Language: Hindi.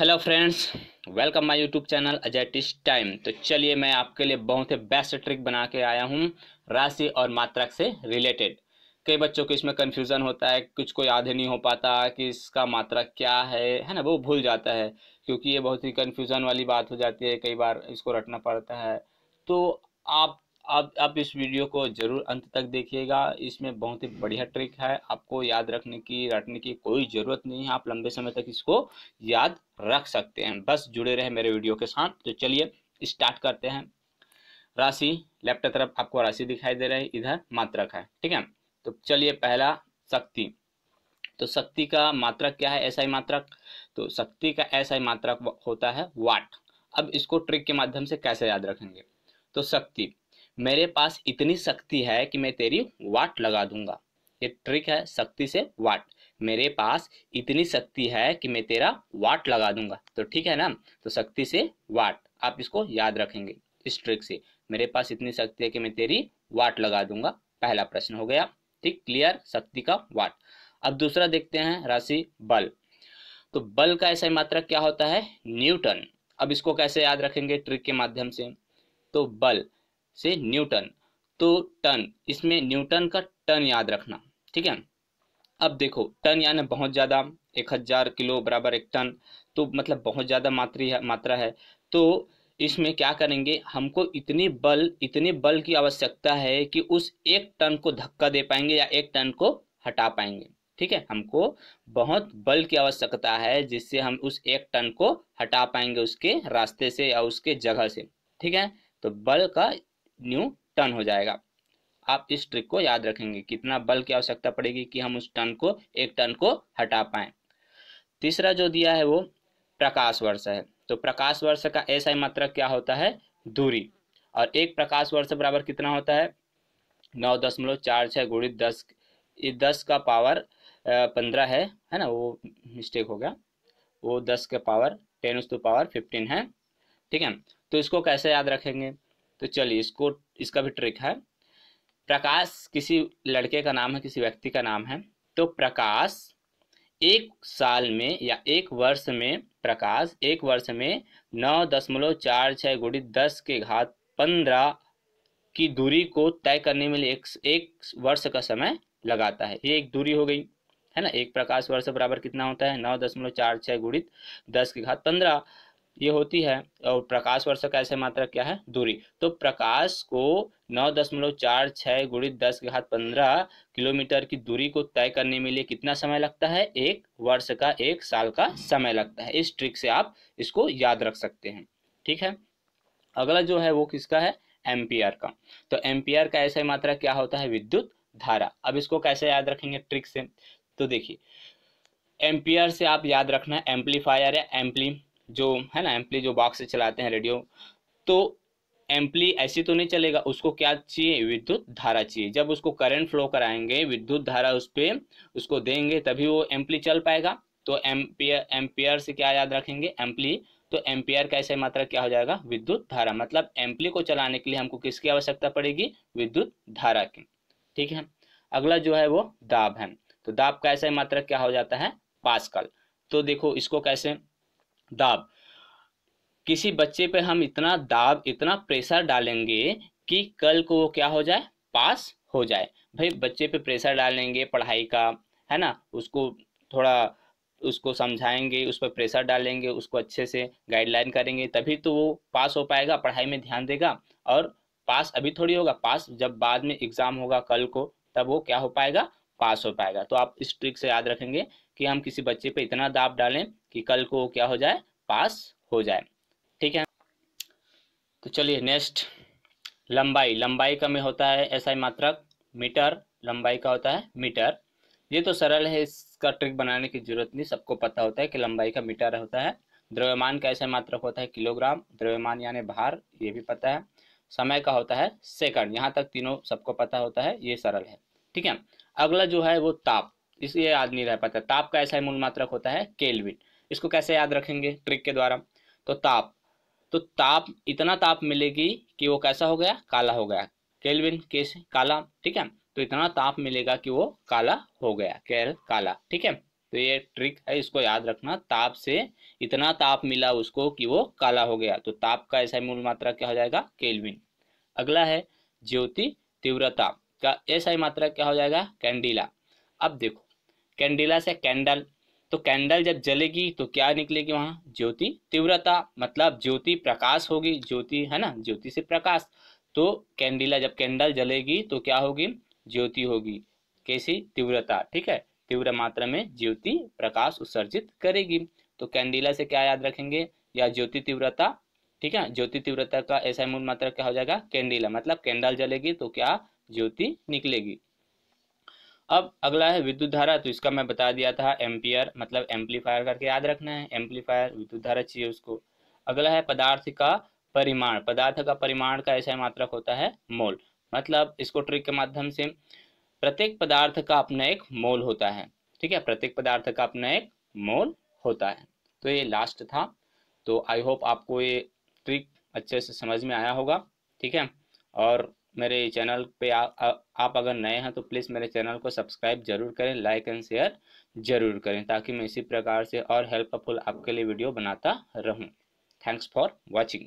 hello friends welcome my YouTube channel Ajay time तो चलिए मैं आपके लिए बहुत ही बेस्ट ट्रिक बना के आया हूँ राशि और मात्रा से रिलेटेड कई बच्चों को इसमें कन्फ्यूज़न होता है कुछ को याद ही नहीं हो पाता कि इसका मात्रा क्या है है ना वो भूल जाता है क्योंकि ये बहुत ही कन्फ्यूज़न वाली बात हो जाती है कई बार इसको रटना पड़ता है तो आप आप आप इस वीडियो को जरूर अंत तक देखिएगा इसमें बहुत ही बढ़िया ट्रिक है आपको याद रखने की रटने की कोई ज़रूरत नहीं है आप लंबे समय तक इसको याद रख सकते हैं बस जुड़े रहे मेरे वीडियो के साथ तो चलिए स्टार्ट करते हैं राशि लेफ्ट तरफ आपको राशि दिखाई दे रही है इधर मात्रक है ठीक है तो चलिए पहला शक्ति तो शक्ति का मात्रक क्या है ऐसा ही मात्रक तो शक्ति का ऐसा ही मात्रक होता है वाट अब इसको ट्रिक के माध्यम से कैसे याद रखेंगे तो शक्ति मेरे पास इतनी शक्ति है कि मैं तेरी वाट लगा दूंगा ये ट्रिक है शक्ति से वाट मेरे पास इतनी शक्ति है कि मैं तेरा वाट लगा दूंगा तो ठीक है ना तो शक्ति से वाट आप इसको याद रखेंगे इस ट्रिक से मेरे पास इतनी शक्ति है कि मैं तेरी वाट लगा दूंगा पहला प्रश्न हो गया ठीक क्लियर शक्ति का वाट अब दूसरा देखते हैं राशि बल तो बल का ऐसा मात्रक क्या होता है न्यूटन अब इसको कैसे याद रखेंगे ट्रिक के माध्यम से तो बल से न्यूटन तो टन इसमें न्यूटन का टन याद रखना ठीक है अब देखो टन यानी बहुत ज़्यादा एक हज़ार किलो बराबर एक टन तो मतलब बहुत ज़्यादा मात्री है मात्रा है तो इसमें क्या करेंगे हमको इतनी बल इतने बल की आवश्यकता है कि उस एक टन को धक्का दे पाएंगे या एक टन को हटा पाएंगे ठीक है हमको बहुत बल की आवश्यकता है जिससे हम उस एक टन को हटा पाएंगे उसके रास्ते से या उसके जगह से ठीक है तो बल का न्यू टन हो जाएगा आप इस ट्रिक को याद रखेंगे कितना बल की आवश्यकता पड़ेगी कि हम उस टन को एक टन को हटा पाए तीसरा जो दिया है वो प्रकाश वर्ष है तो प्रकाश वर्ष का ऐसा मात्रक क्या होता है दूरी और एक प्रकाश वर्ष बराबर कितना होता है नौ दशमलव चार छः गुणित दस दस का पावर पंद्रह है है ना वो मिस्टेक हो गया वो दस के पावर टेन उस टू पावर फिफ्टीन है ठीक है तो इसको कैसे याद रखेंगे तो चलिए इसको इसका भी ट्रिक है प्रकाश किसी लड़के का नाम है किसी व्यक्ति का नाम है तो प्रकाश एक साल में या एक वर्ष में प्रकाश एक वर्ष में नौ दशमलव चार छः गुड़ी दस के घात पंद्रह की दूरी को तय करने में एक, एक वर्ष का समय लगाता है ये एक दूरी हो गई है ना एक प्रकाश वर्ष बराबर कितना होता है नौ दशमलव चार छः गुड़ित दस के घात पंद्रह ये होती है और प्रकाश का ऐसे मात्रा क्या है दूरी तो प्रकाश को नौ दशमलव चार छः गुणित दस घात पंद्रह किलोमीटर की दूरी को तय करने में लिए कितना समय लगता है एक वर्ष का एक साल का समय लगता है इस ट्रिक से आप इसको याद रख सकते हैं ठीक है अगला जो है वो किसका है एम्पियर का तो एम्पियर का ऐसे मात्रा क्या होता है विद्युत धारा अब इसको कैसे याद रखेंगे ट्रिक से तो देखिए एम्पियर से आप याद रखना एम्पलीफायर या एम्पली जो है ना एम्पली जो बॉक्स से चलाते हैं रेडियो तो एम्पली ऐसी तो नहीं चलेगा उसको क्या चाहिए विद्युत धारा चाहिए जब उसको करंट फ्लो कराएंगे विद्युत धारा उस पर उसको देंगे तभी वो एम्पली चल पाएगा तो एम्पियर एम्पियर से क्या याद रखेंगे एम्पली तो एम्पियर का ऐसे मात्रा क्या हो जाएगा विद्युत धारा मतलब एम्पली को चलाने के लिए हमको किसकी आवश्यकता पड़ेगी विद्युत धारा की ठीक है अगला जो है वो दाब है तो दाब का ऐसे मात्रा क्या हो जाता है पास्कल तो देखो इसको कैसे दाब किसी बच्चे पे हम इतना दाब इतना प्रेशर डालेंगे कि कल को वो क्या हो जाए पास हो जाए भाई बच्चे पे प्रेशर डालेंगे पढ़ाई का है ना उसको थोड़ा उसको समझाएंगे उस पर प्रेशर डालेंगे उसको अच्छे से गाइडलाइन करेंगे तभी तो वो पास हो पाएगा पढ़ाई में ध्यान देगा और पास अभी थोड़ी होगा पास जब बाद में एग्जाम होगा कल को तब वो क्या हो पाएगा पास हो पाएगा तो आप इस ट्रिक से याद रखेंगे कि हम किसी बच्चे पे इतना दाब डालें कि कल को क्या हो जाए पास हो जाए ठीक है तो चलिए नेक्स्ट लंबाई लंबाई का में होता है ऐसा ही मात्रक मीटर लंबाई का होता है मीटर ये तो सरल है इसका ट्रिक बनाने की जरूरत नहीं सबको पता होता है कि लंबाई का मीटर होता है द्रव्यमान का ऐसा मात्रक होता है किलोग्राम द्रव्यमान यानी भार ये भी पता है समय का होता है सेकंड यहाँ तक तीनों सबको पता होता है ये सरल है ठीक है अगला जो है वो ताप इसलिए याद नहीं रह पाता ताप का ऐसा मूल मात्रक होता है केलविन इसको कैसे याद रखेंगे ट्रिक के द्वारा तो ताप तो ताप इतना ताप मिलेगी कि वो कैसा हो गया काला हो गया केल्विन केस काला ठीक है तो इतना ताप मिलेगा कि वो काला हो गया केल काला ठीक है तो ये ट्रिक है इसको याद रखना ताप से इतना ताप मिला उसको कि वो काला हो गया तो ताप का ऐसा मूल मात्रा क्या हो जाएगा केल्विन अगला है ज्योति तीव्रता का ऐसा मात्रा क्या हो जाएगा कैंडीला अब देखो कैंडीला से कैंडल तो कैंडल जब जलेगी तो क्या निकलेगी वहाँ ज्योति तीव्रता मतलब ज्योति प्रकाश होगी ज्योति है ना ज्योति से प्रकाश तो कैंडिला जब कैंडल जलेगी तो क्या होगी ज्योति होगी कैसी तीव्रता ठीक है तीव्र मात्रा में ज्योति प्रकाश उत्सर्जित करेगी तो कैंडिला से क्या याद रखेंगे या ज्योति तीव्रता ठीक है ज्योति तीव्रता का ऐसा मूल मात्रा क्या हो जाएगा कैंडिला मतलब कैंडल जलेगी तो क्या ज्योति निकलेगी अब अगला है विद्युत धारा तो इसका मैं बता दिया था एम्पियर मतलब एम्पलीफायर करके याद रखना है एम्पलीफायर विद्युत धारा चाहिए उसको अगला है पदार्थ का परिमाण पदार्थ का परिमाण का ऐसा मात्रक होता है मोल मतलब इसको ट्रिक के माध्यम से प्रत्येक पदार्थ का अपना एक मोल होता है ठीक है प्रत्येक पदार्थ का अपना एक मोल होता है तो ये लास्ट था तो आई होप आपको ये ट्रिक अच्छे से समझ में आया होगा ठीक है और मेरे चैनल पे आ, आ, आप अगर नए हैं तो प्लीज़ मेरे चैनल को सब्सक्राइब जरूर करें लाइक एंड शेयर जरूर करें ताकि मैं इसी प्रकार से और हेल्पफुल आपके लिए वीडियो बनाता रहूं थैंक्स फॉर वाचिंग